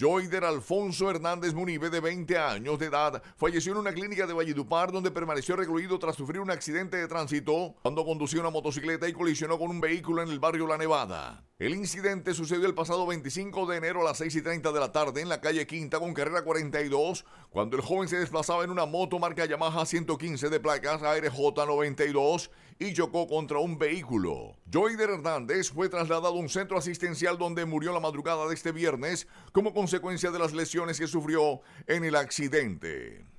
Joider Alfonso Hernández Munibe, de 20 años de edad, falleció en una clínica de Valledupar donde permaneció recluido tras sufrir un accidente de tránsito cuando conducía una motocicleta y colisionó con un vehículo en el barrio La Nevada. El incidente sucedió el pasado 25 de enero a las 6 y 30 de la tarde en la calle Quinta con carrera 42, cuando el joven se desplazaba en una moto marca Yamaha 115 de placas ARJ 92 y chocó contra un vehículo. Joyder Hernández fue trasladado a un centro asistencial donde murió la madrugada de este viernes como consecuencia de las lesiones que sufrió en el accidente.